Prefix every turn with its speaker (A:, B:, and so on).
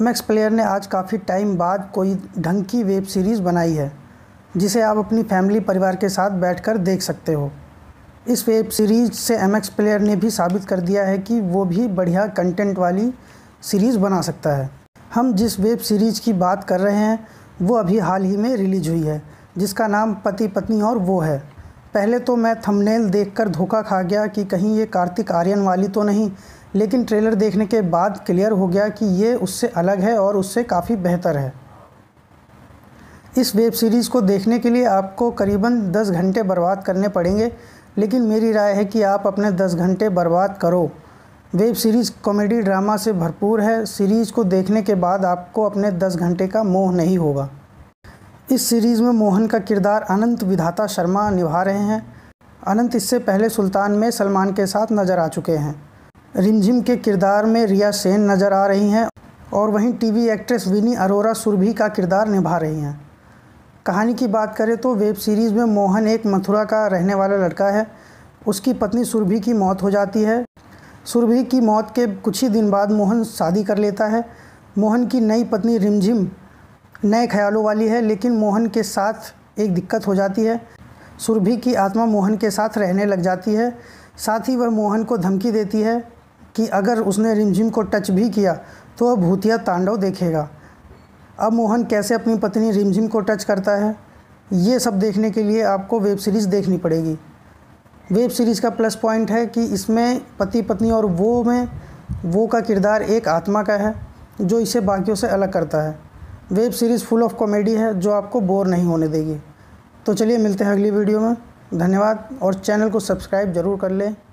A: M X player ने आज काफ़ी टाइम बाद कोई ढंग की वेब सीरीज़ बनाई है जिसे आप अपनी फैमिली परिवार के साथ बैठकर देख सकते हो इस वेब सीरीज़ से एम एक्स प्लेयर ने भी साबित कर दिया है कि वो भी बढ़िया कंटेंट वाली सीरीज़ बना सकता है हम जिस वेब सीरीज़ की बात कर रहे हैं वो अभी हाल ही में रिलीज हुई है जिसका नाम पति पत्नी और वो है पहले तो मैं थंबनेल देखकर धोखा खा गया कि कहीं ये कार्तिक आर्यन वाली तो नहीं लेकिन ट्रेलर देखने के बाद क्लियर हो गया कि ये उससे अलग है और उससे काफ़ी बेहतर है इस वेब सीरीज़ को देखने के लिए आपको करीबन 10 घंटे बर्बाद करने पड़ेंगे लेकिन मेरी राय है कि आप अपने 10 घंटे बर्बाद करो वेब सीरीज़ कॉमेडी ड्रामा से भरपूर है सीरीज़ को देखने के बाद आपको अपने 10 घंटे का मोह नहीं होगा इस सीरीज़ में मोहन का किरदार अनंत विधाता शर्मा निभा रहे हैं अनंत इससे पहले सुल्तान में सलमान के साथ नज़र आ चुके हैं रिमझिम के किरदार में रिया सेन नज़र आ रही हैं और वहीं टीवी एक्ट्रेस विनी अरोरा सुरभि का किरदार निभा रही हैं कहानी की बात करें तो वेब सीरीज़ में मोहन एक मथुरा का रहने वाला लड़का है उसकी पत्नी सुरभि की मौत हो जाती है सुरभि की मौत के कुछ ही दिन बाद मोहन शादी कर लेता है मोहन की नई पत्नी रिमझिम नए ख्यालों वाली है लेकिन मोहन के साथ एक दिक्कत हो जाती है सुरभि की आत्मा मोहन के साथ रहने लग जाती है साथ ही वह मोहन को धमकी देती है कि अगर उसने रिमझिम को टच भी किया तो वह भूतिया तांडव देखेगा अब मोहन कैसे अपनी पत्नी रिमझिम को टच करता है ये सब देखने के लिए आपको वेब सीरीज़ देखनी पड़ेगी वेब सीरीज़ का प्लस पॉइंट है कि इसमें पति पत्नी और वो में वो का किरदार एक आत्मा का है जो इसे बाकियों से अलग करता है web series full of comedy है जो आपको बोर नहीं होने देगी तो चलिए मिलते हैं अगली वीडियो में धन्यवाद और चैनल को सब्सक्राइब ज़रूर कर लें